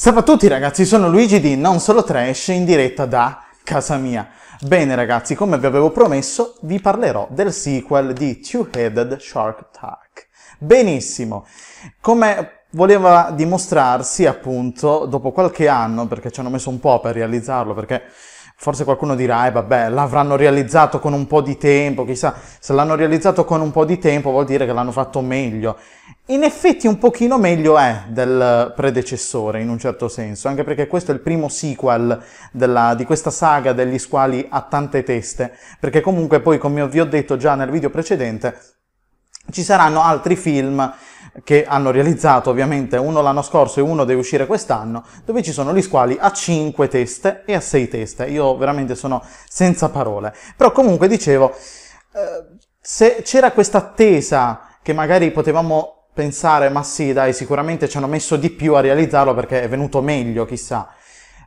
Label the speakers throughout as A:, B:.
A: Salve a tutti ragazzi, sono Luigi di Non Solo Trash in diretta da casa mia. Bene ragazzi, come vi avevo promesso, vi parlerò del sequel di Two-Headed Shark Attack. Benissimo, come voleva dimostrarsi appunto dopo qualche anno, perché ci hanno messo un po' per realizzarlo, perché Forse qualcuno dirà, eh vabbè, l'avranno realizzato con un po' di tempo, chissà, se l'hanno realizzato con un po' di tempo vuol dire che l'hanno fatto meglio. In effetti un pochino meglio è del predecessore, in un certo senso, anche perché questo è il primo sequel della, di questa saga degli squali a tante teste, perché comunque poi, come vi ho detto già nel video precedente, ci saranno altri film che hanno realizzato ovviamente uno l'anno scorso e uno deve uscire quest'anno, dove ci sono gli squali a 5 teste e a 6 teste. Io veramente sono senza parole. Però comunque dicevo, eh, se c'era questa attesa che magari potevamo pensare, ma sì, dai, sicuramente ci hanno messo di più a realizzarlo perché è venuto meglio, chissà.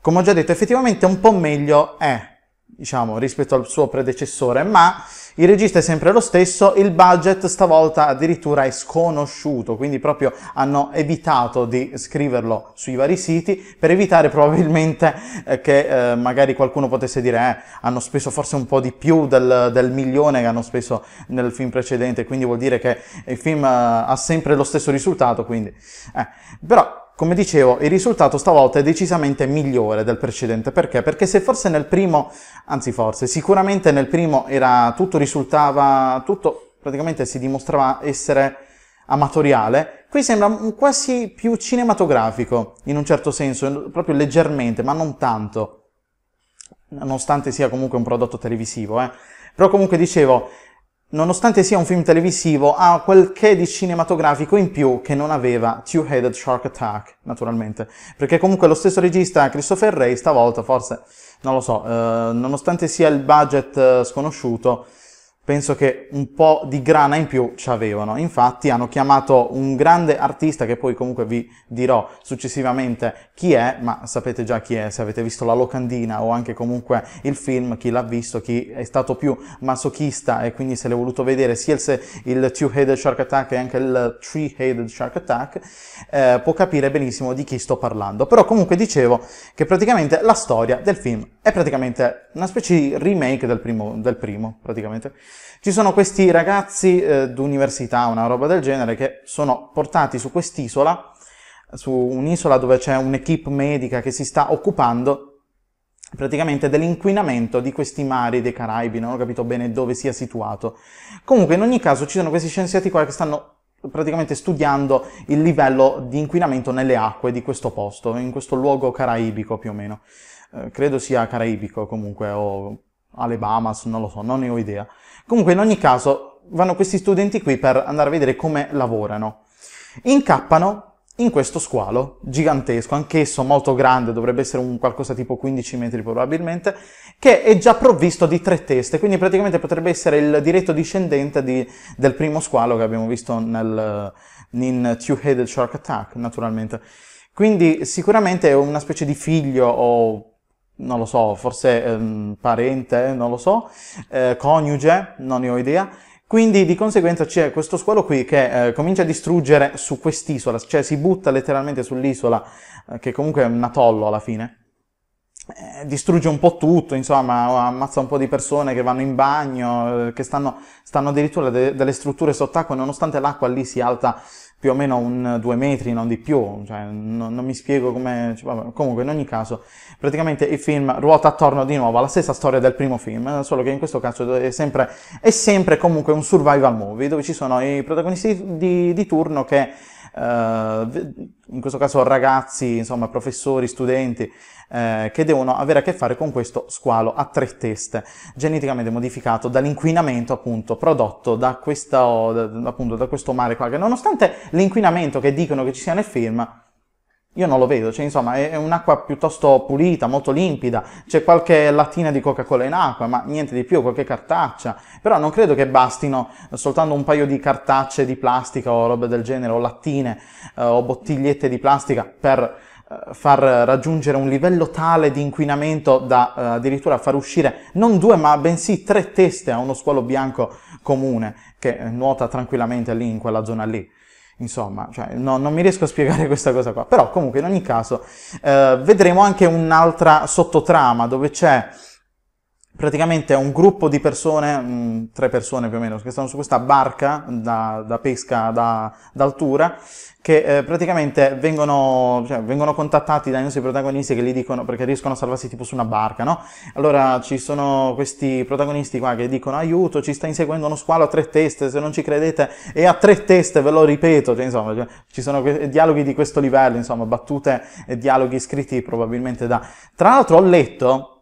A: Come ho già detto, effettivamente un po' meglio è, diciamo, rispetto al suo predecessore, ma il regista è sempre lo stesso, il budget stavolta addirittura è sconosciuto, quindi proprio hanno evitato di scriverlo sui vari siti per evitare probabilmente eh, che eh, magari qualcuno potesse dire eh, hanno speso forse un po' di più del, del, milione che hanno speso nel film precedente, quindi vuol dire che il film eh, ha sempre lo stesso risultato, quindi... Eh. però come dicevo, il risultato stavolta è decisamente migliore del precedente. Perché? Perché se forse nel primo, anzi forse, sicuramente nel primo era tutto risultava, tutto praticamente si dimostrava essere amatoriale, qui sembra quasi più cinematografico, in un certo senso, proprio leggermente, ma non tanto, nonostante sia comunque un prodotto televisivo, eh. Però comunque dicevo, nonostante sia un film televisivo, ha quel che di cinematografico in più che non aveva Two-Headed Shark Attack, naturalmente. Perché comunque lo stesso regista, Christopher Ray, stavolta forse, non lo so, eh, nonostante sia il budget eh, sconosciuto, penso che un po' di grana in più ci avevano. Infatti hanno chiamato un grande artista che poi comunque vi dirò successivamente chi è, ma sapete già chi è, se avete visto la locandina o anche comunque il film, chi l'ha visto, chi è stato più masochista e quindi se l'è voluto vedere sia il, il Two-Headed Shark Attack e anche il Three-Headed Shark Attack, eh, può capire benissimo di chi sto parlando. Però comunque dicevo che praticamente la storia del film è praticamente una specie di remake del primo, del primo praticamente ci sono questi ragazzi eh, d'università, una roba del genere, che sono portati su quest'isola, su un'isola dove c'è un'equipe medica che si sta occupando praticamente dell'inquinamento di questi mari dei Caraibi, non ho capito bene dove sia situato. Comunque in ogni caso ci sono questi scienziati qua che stanno praticamente studiando il livello di inquinamento nelle acque di questo posto, in questo luogo caraibico più o meno. Eh, credo sia caraibico comunque o alle Bahamas, non lo so, non ne ho idea. Comunque in ogni caso vanno questi studenti qui per andare a vedere come lavorano. Incappano in questo squalo gigantesco, anch'esso molto grande, dovrebbe essere un qualcosa tipo 15 metri probabilmente, che è già provvisto di tre teste, quindi praticamente potrebbe essere il diretto discendente di, del primo squalo che abbiamo visto nel, in Two-Headed Shark Attack, naturalmente. Quindi sicuramente è una specie di figlio o non lo so, forse ehm, parente, non lo so, eh, coniuge, non ne ho idea. Quindi di conseguenza c'è questo squalo qui che eh, comincia a distruggere su quest'isola, cioè si butta letteralmente sull'isola, eh, che comunque è un atollo alla fine, eh, distrugge un po' tutto, insomma, ammazza un po' di persone che vanno in bagno, eh, che stanno, stanno addirittura de- delle strutture sott'acqua, nonostante l'acqua lì si alta più o meno un due metri, non di più, cioè, no, non mi spiego come... Cioè, vabbè, comunque, in ogni caso, praticamente il film ruota attorno di nuovo alla stessa storia del primo film, eh, solo che in questo caso è sempre, è sempre comunque un survival movie, dove ci sono i protagonisti di, di turno che eh, in questo caso ragazzi, insomma professori, studenti eh, che devono avere a che fare con questo squalo a tre teste, geneticamente modificato dall'inquinamento appunto prodotto da, questa, appunto, da questo mare qua, che nonostante l'inquinamento che dicono che ci sia nel film, io non lo vedo, cioè insomma è, un'acqua piuttosto pulita, molto limpida, c'è qualche lattina di Coca-Cola in acqua, ma niente di più, qualche cartaccia. Però non credo che bastino soltanto un paio di cartacce di plastica o robe del genere, o lattine eh, o bottigliette di plastica per eh, far raggiungere un livello tale di inquinamento da eh, addirittura far uscire non due ma bensì tre teste a uno squalo bianco comune che nuota tranquillamente lì in quella zona lì. Insomma, cioè, no, non mi riesco a spiegare questa cosa qua. Però comunque in ogni caso eh, vedremo anche un'altra sottotrama dove c'è praticamente è un gruppo di persone, mh, mm, tre persone più o meno, che stanno su questa barca da, da pesca da, d'altura, che eh, praticamente vengono, cioè, vengono, contattati dai nostri protagonisti che gli dicono, perché riescono a salvarsi tipo su una barca, no? Allora ci sono questi protagonisti qua che dicono aiuto, ci sta inseguendo uno squalo a tre teste, se non ci credete e a tre teste, ve lo ripeto, cioè, insomma, cioè, ci sono que- dialoghi di questo livello, insomma, battute e dialoghi scritti probabilmente da... Tra l'altro ho letto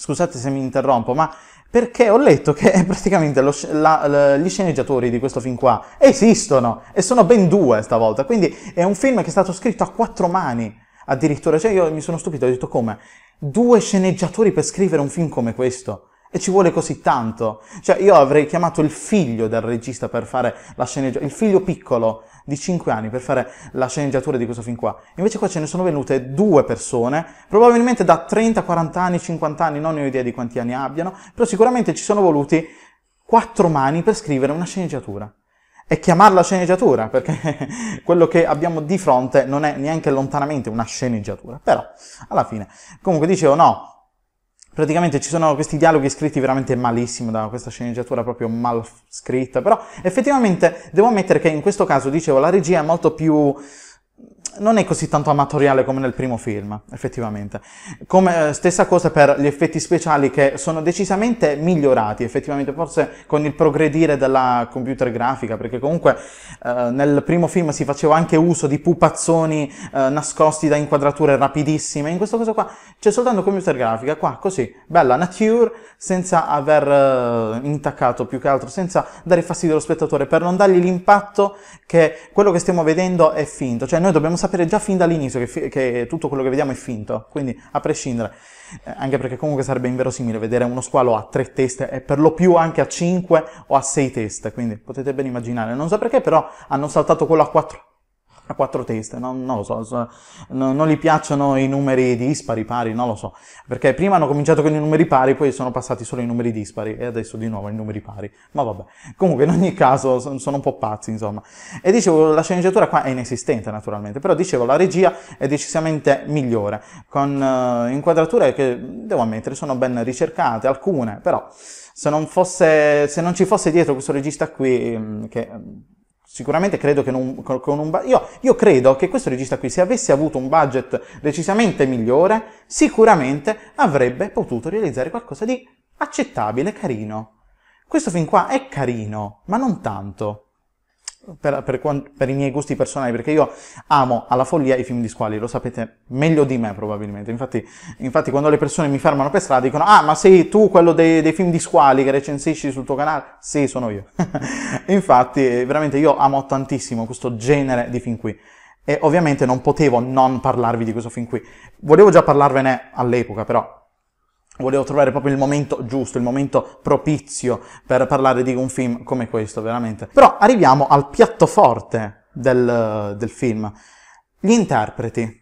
A: scusate se mi interrompo, ma perché ho letto che praticamente lo, la, la, gli sceneggiatori di questo film qua esistono e sono ben due stavolta, quindi è un film che è stato scritto a quattro mani addirittura, cioè io mi sono stupito, ho detto come? Due sceneggiatori per scrivere un film come questo? E ci vuole così tanto? Cioè io avrei chiamato il figlio del regista per fare la sceneggiatura, il figlio piccolo di 5 anni per fare la sceneggiatura di questo film qua. Invece qua ce ne sono venute due persone, probabilmente da 30, 40 anni, 50 anni, non ne ho idea di quanti anni abbiano, però sicuramente ci sono voluti quattro mani per scrivere una sceneggiatura. E chiamarla sceneggiatura, perché quello che abbiamo di fronte non è neanche lontanamente una sceneggiatura. Però, alla fine, comunque dicevo, no, praticamente ci sono questi dialoghi scritti veramente malissimo da questa sceneggiatura proprio mal scritta, però effettivamente devo ammettere che in questo caso, dicevo, la regia è molto più non è così tanto amatoriale come nel primo film, effettivamente. Come, eh, stessa cosa per gli effetti speciali che sono decisamente migliorati, effettivamente, forse con il progredire della computer grafica, perché comunque eh, nel primo film si faceva anche uso di pupazzoni eh, nascosti da inquadrature rapidissime, in questo caso qua c'è soltanto computer grafica, qua così, bella nature, senza aver eh, intaccato più che altro, senza dare fastidio allo spettatore, per non dargli l'impatto che quello che stiamo vedendo è finto, cioè noi dobbiamo sapere già fin dall'inizio che, che, tutto quello che vediamo è finto, quindi a prescindere, eh, anche perché comunque sarebbe inverosimile vedere uno squalo a tre teste e per lo più anche a cinque o a sei teste, quindi potete ben immaginare, non so perché però hanno saltato quello a quattro a quattro teste, non, non lo so, so no, non gli piacciono i numeri dispari, pari, non lo so, perché prima hanno cominciato con i numeri pari, poi sono passati solo i numeri dispari e adesso di nuovo i numeri pari, ma vabbè, comunque in ogni caso sono un po' pazzi insomma. E dicevo, la sceneggiatura qua è inesistente naturalmente, però dicevo, la regia è decisamente migliore, con eh, inquadrature che devo ammettere sono ben ricercate, alcune, però se non, fosse, se non ci fosse dietro questo regista qui, mm, che mm, Sicuramente credo che non, con un io, io credo che questo regista qui, se avesse avuto un budget decisamente migliore, sicuramente avrebbe potuto realizzare qualcosa di accettabile, carino. Questo fin qua è carino, ma non tanto per, per, per, i miei gusti personali, perché io amo alla follia i film di squali, lo sapete meglio di me probabilmente. Infatti, infatti quando le persone mi fermano per strada dicono: Ah, ma sei tu quello dei, dei film di squali che recensisci sul tuo canale? Sì, sono io. infatti, eh, veramente io amo tantissimo questo genere di film qui. E ovviamente non potevo non parlarvi di questo film qui. Volevo già parlarvene all'epoca, però volevo trovare proprio il momento giusto, il momento propizio per parlare di un film come questo, veramente. Però arriviamo al piatto forte del, del film, gli interpreti.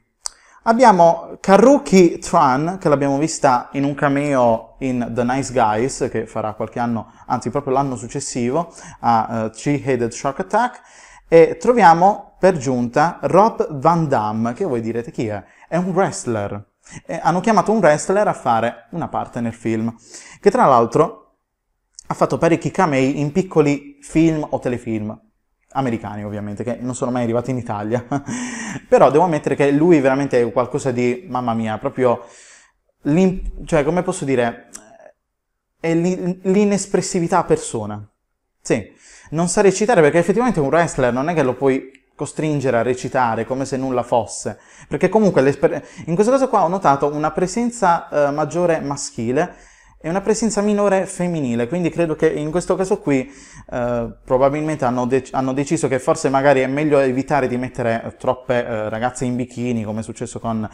A: Abbiamo Karuki Tran, che l'abbiamo vista in un cameo in The Nice Guys, che farà qualche anno, anzi proprio l'anno successivo, a uh, Three-Headed Shark Attack, e troviamo per giunta Rob Van Damme, che voi direte chi è? È un wrestler eh, hanno chiamato un wrestler a fare una parte nel film, che tra l'altro ha fatto parecchi camei in piccoli film o telefilm, americani ovviamente, che non sono mai arrivati in Italia, però devo ammettere che lui veramente è qualcosa di, mamma mia, proprio, cioè come posso dire, è l'inespressività persona. Sì, non sa recitare perché effettivamente un wrestler non è che lo puoi costringere a recitare come se nulla fosse, perché comunque in questo caso qua ho notato una presenza eh, maggiore maschile e una presenza minore femminile, quindi credo che in questo caso qui eh, probabilmente hanno, dec hanno, deciso che forse magari è meglio evitare di mettere eh, troppe eh, ragazze in bikini come è successo con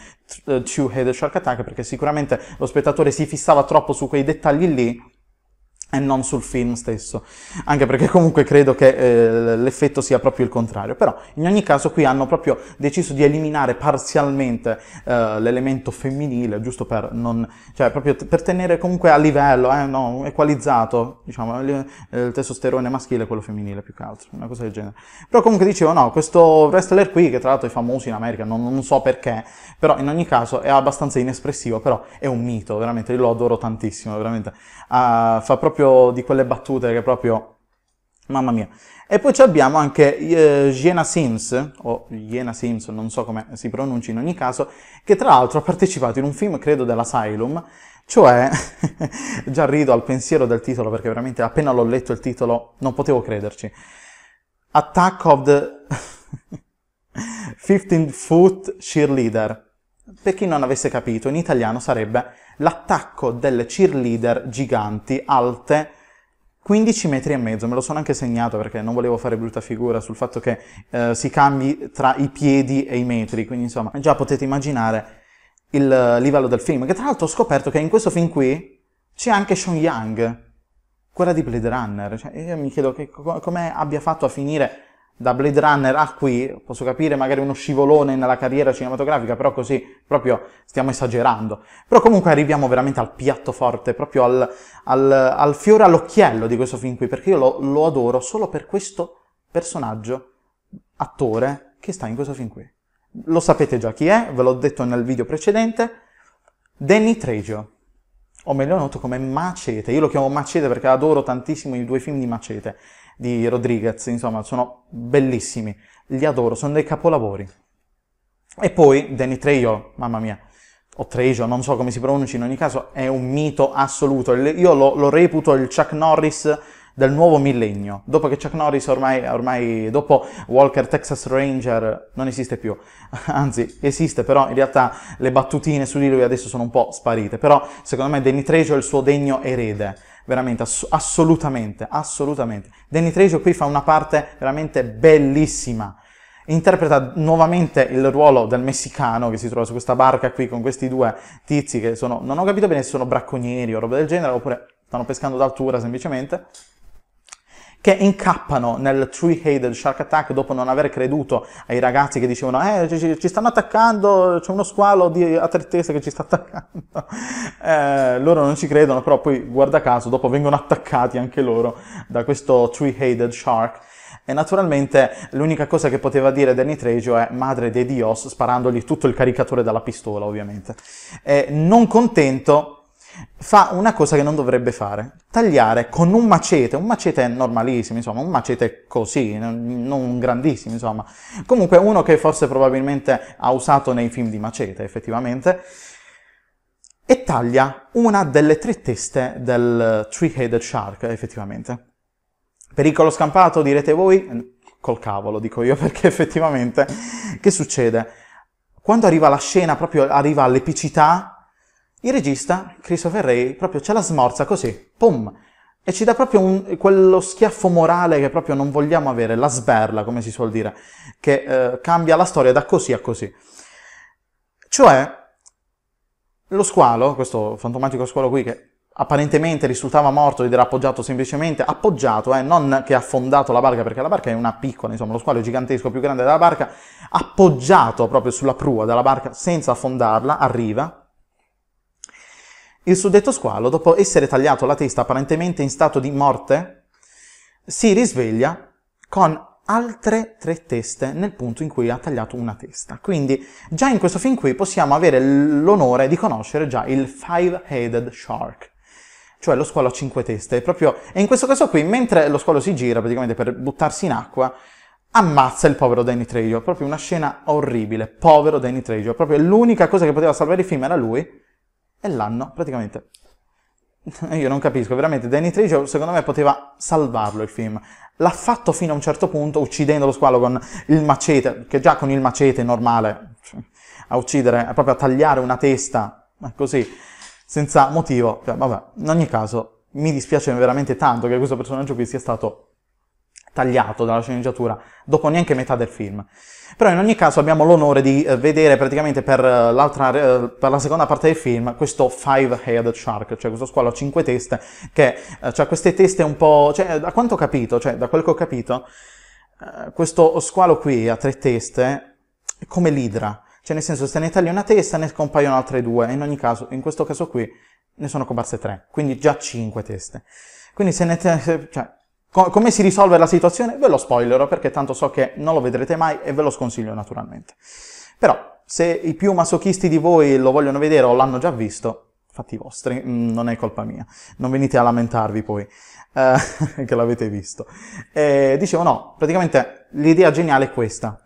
A: eh, Two Head Shark Attack perché sicuramente lo spettatore si fissava troppo su quei dettagli lì e non sul film stesso, anche perché comunque credo che eh, l'effetto sia proprio il contrario, però in ogni caso qui hanno proprio deciso di eliminare parzialmente eh, l'elemento femminile, giusto per non, cioè proprio t- per tenere comunque a livello, eh, no, equalizzato, diciamo, il, il testosterone maschile e quello femminile più che altro, una cosa del genere. Però comunque dicevo, no, questo wrestler qui, che tra l'altro è famoso in America, non, non so perché, però in ogni caso è abbastanza inespressivo, però è un mito, veramente, io lo adoro tantissimo, veramente, uh, fa proprio proprio di quelle battute che proprio... Mamma mia. E poi abbiamo anche eh, Giena Sims, o Jena Sims, non so come si pronuncia in ogni caso, che tra l'altro ha partecipato in un film, credo, dell'Asylum, cioè, già rido al pensiero del titolo perché veramente appena l'ho letto il titolo non potevo crederci. Attack of the 15 Foot Cheerleader. Per chi non avesse capito, in italiano sarebbe l'attacco delle cheerleader giganti alte 15 metri e mezzo, me lo sono anche segnato perché non volevo fare brutta figura sul fatto che eh, si cambi tra i piedi e i metri, quindi insomma già potete immaginare il eh, livello del film, che tra l'altro ho scoperto che in questo film qui c'è anche Sean Young, quella di Blade Runner, cioè, io mi chiedo come abbia fatto a finire da Blade Runner a qui, posso capire magari uno scivolone nella carriera cinematografica, però così proprio stiamo esagerando. Però comunque arriviamo veramente al piatto forte, proprio al, al, al fiore all'occhiello di questo film qui, perché io lo, lo adoro solo per questo personaggio, attore, che sta in questo film qui. Lo sapete già chi è, ve l'ho detto nel video precedente, Danny Trejo o meglio noto come Macete. Io lo chiamo Macete perché adoro tantissimo i due film di Macete di Rodriguez, insomma, sono bellissimi, li adoro, sono dei capolavori. E poi Danny Trejo, mamma mia, o Trejo, non so come si pronuncia, in ogni caso è un mito assoluto, io lo, lo reputo il Chuck Norris del nuovo millennio, dopo che Chuck Norris ormai, ormai, dopo Walker Texas Ranger non esiste più, anzi esiste però in realtà le battutine su di lui adesso sono un po' sparite, però secondo me Danny Trejo è il suo degno erede, veramente, ass- assolutamente, assolutamente. Danny Trejo qui fa una parte veramente bellissima. Interpreta nuovamente il ruolo del messicano che si trova su questa barca qui con questi due tizi che sono, non ho capito bene se sono bracconieri o roba del genere, oppure stanno pescando d'altura semplicemente che incappano nel three-headed shark attack dopo non aver creduto ai ragazzi che dicevano eh ci, ci stanno attaccando, c'è uno squalo di, a che ci sta attaccando. Eh, loro non ci credono, però poi guarda caso dopo vengono attaccati anche loro da questo three-headed shark. E naturalmente l'unica cosa che poteva dire Danny Trejo è madre de Dios, sparandogli tutto il caricatore dalla pistola ovviamente. Eh, non contento, fa una cosa che non dovrebbe fare, tagliare con un macete, un macete normalissimo, insomma, un macete così, non grandissimo, insomma, comunque uno che forse probabilmente ha usato nei film di macete effettivamente, e taglia una delle tre teste del three-headed shark effettivamente. Pericolo scampato, direte voi? Col cavolo, dico io, perché effettivamente che succede? Quando arriva la scena, proprio arriva all'epicità, il regista, Christopher Ray, proprio ce la smorza così, pum, e ci dà proprio un, quello schiaffo morale che proprio non vogliamo avere, la sberla, come si suol dire, che eh, cambia la storia da così a così. Cioè, lo squalo, questo fantomatico squalo qui che apparentemente risultava morto ed era appoggiato semplicemente, appoggiato, eh, non che ha affondato la barca, perché la barca è una piccola, insomma, lo squalo è gigantesco, più grande della barca, appoggiato proprio sulla prua della barca senza affondarla, arriva, il suddetto squalo, dopo essere tagliato la testa apparentemente in stato di morte, si risveglia con altre tre teste nel punto in cui ha tagliato una testa. Quindi già in questo film qui possiamo avere l'onore di conoscere già il five-headed shark, cioè lo squalo a cinque teste. Proprio, e in questo caso qui, mentre lo squalo si gira praticamente per buttarsi in acqua, ammazza il povero Danny Trejo. Proprio una scena orribile. Povero Danny Trejo. Proprio l'unica cosa che poteva salvare il film era lui e l'hanno praticamente. Io non capisco, veramente Danny Trejo secondo me poteva salvarlo il film. L'ha fatto fino a un certo punto uccidendo lo squalo con il macete, che già con il macete è normale cioè, a uccidere, proprio a tagliare una testa, così, senza motivo. Cioè, vabbè, in ogni caso mi dispiace veramente tanto che questo personaggio qui sia stato tagliato dalla sceneggiatura dopo neanche metà del film. Però in ogni caso abbiamo l'onore di eh, vedere praticamente per, eh, l'altra, eh, per la seconda parte del film questo five-head shark, cioè questo squalo a cinque teste, che cioè queste teste un po'... Cioè, da quanto ho capito, cioè da quel che ho capito, questo squalo qui a tre teste è come l'idra. Cioè nel senso se ne taglia una testa ne scompaiono altre due, in ogni caso, in questo caso qui, ne sono comparse tre, quindi già cinque teste. Quindi se ne... cioè, come si risolve la situazione? Ve lo spoilerò perché tanto so che non lo vedrete mai e ve lo sconsiglio naturalmente. Però se i più masochisti di voi lo vogliono vedere o l'hanno già visto, fatti vostri, mm, non è colpa mia. Non venite a lamentarvi poi eh, che l'avete visto. E eh, dicevo no, praticamente l'idea geniale è questa.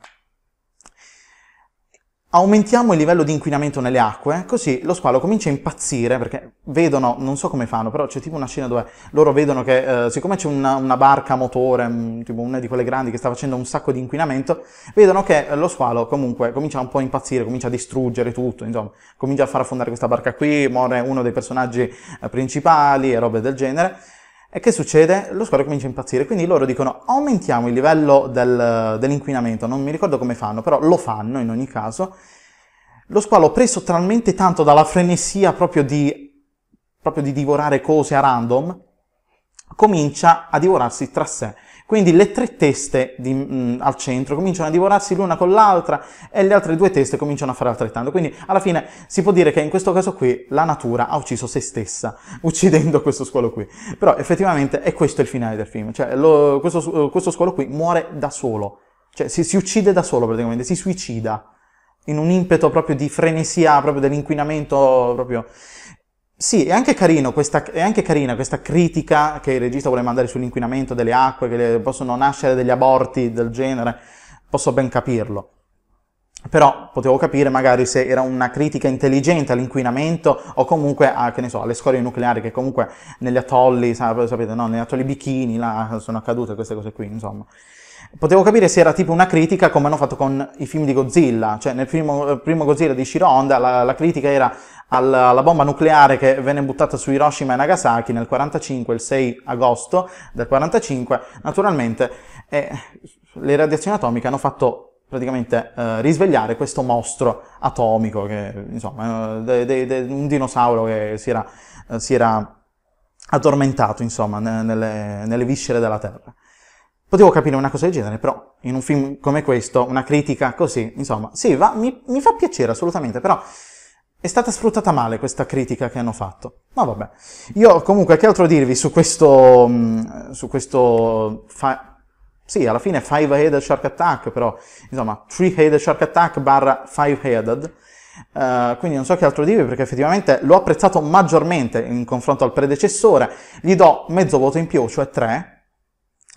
A: Aumentiamo il livello di inquinamento nelle acque, così lo squalo comincia a impazzire perché vedono, non so come fanno, però c'è tipo una scena dove loro vedono che eh, siccome c'è una, una, barca a motore, mm, tipo una di quelle grandi che sta facendo un sacco di inquinamento, vedono che lo squalo comunque comincia un po' a impazzire, comincia a distruggere tutto, insomma, comincia a far affondare questa barca qui, muore uno dei personaggi eh, principali e robe del genere e che succede? Lo squalo comincia a impazzire, quindi loro dicono aumentiamo il livello del, dell'inquinamento, non mi ricordo come fanno, però lo fanno in ogni caso. Lo squalo preso talmente tanto dalla frenesia proprio di, proprio di divorare cose a random, comincia a divorarsi tra sé quindi le tre teste di, mh, mm, al centro cominciano a divorarsi l'una con l'altra e le altre due teste cominciano a fare altrettanto. Quindi alla fine si può dire che in questo caso qui la natura ha ucciso se stessa, uccidendo questo squalo qui. Però effettivamente è questo il finale del film, cioè lo, questo, questo, squalo qui muore da solo, cioè si, si uccide da solo praticamente, si suicida in un impeto proprio di frenesia, proprio dell'inquinamento proprio sì, è anche, questa, è anche, carina questa critica che il regista vuole mandare sull'inquinamento delle acque, che possono nascere degli aborti del genere, posso ben capirlo. Però potevo capire magari se era una critica intelligente all'inquinamento o comunque a, so, alle scorie nucleari che comunque negli atolli, sapete, no? negli atolli Bikini là, sono accadute queste cose qui, insomma. Potevo capire se era tipo una critica come hanno fatto con i film di Godzilla, cioè nel primo, primo Godzilla di Shiro Honda la, la critica era alla, alla, bomba nucleare che venne buttata su Hiroshima e Nagasaki nel 45, il 6 agosto del 45, naturalmente eh, le radiazioni atomiche hanno fatto praticamente eh, risvegliare questo mostro atomico, che, insomma, de, de, de, un dinosauro che si era, si era addormentato insomma, nelle, nelle viscere della Terra. Potevo capire una cosa del genere, però in un film come questo, una critica così, insomma, sì, va, mi, mi fa piacere assolutamente, però è stata sfruttata male questa critica che hanno fatto. Ma vabbè. Io comunque che altro dirvi su questo... Mm, su questo... Fa... sì, alla fine Five headed shark attack, però insomma Three headed shark attack barra Five headed Uh, quindi non so che altro dirvi perché effettivamente l'ho apprezzato maggiormente in confronto al predecessore. Gli do mezzo voto in più, cioè tre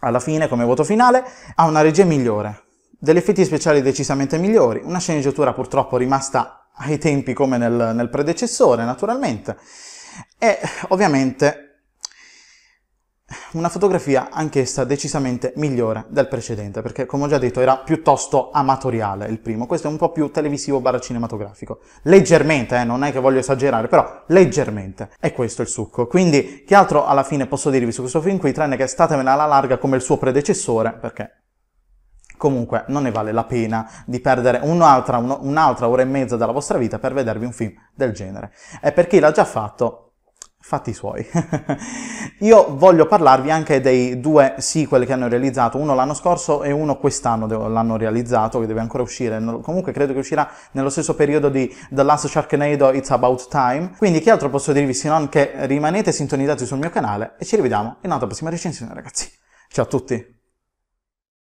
A: alla fine come voto finale, ha una regia migliore, degli effetti speciali decisamente migliori, una sceneggiatura purtroppo rimasta ai tempi come nel, nel predecessore naturalmente e ovviamente una fotografia anch'essa decisamente migliore del precedente, perché come ho già detto era piuttosto amatoriale il primo, questo è un po' più televisivo barra cinematografico, leggermente, eh, non è che voglio esagerare, però leggermente, è questo il succo. Quindi che altro alla fine posso dirvi su questo film qui, tranne che statemene alla larga come il suo predecessore, perché comunque non ne vale la pena di perdere un'altra, un'altra ora e mezza della vostra vita per vedervi un film del genere. è per chi l'ha già fatto, fatti suoi. Io voglio parlarvi anche dei due sequel che hanno realizzato, uno l'anno scorso e uno quest'anno l'hanno realizzato, che deve ancora uscire, comunque credo che uscirà nello stesso periodo di The Last Sharknado It's About Time. Quindi che altro posso dirvi se non che rimanete sintonizzati sul mio canale e ci rivediamo in una prossima recensione ragazzi. Ciao a tutti!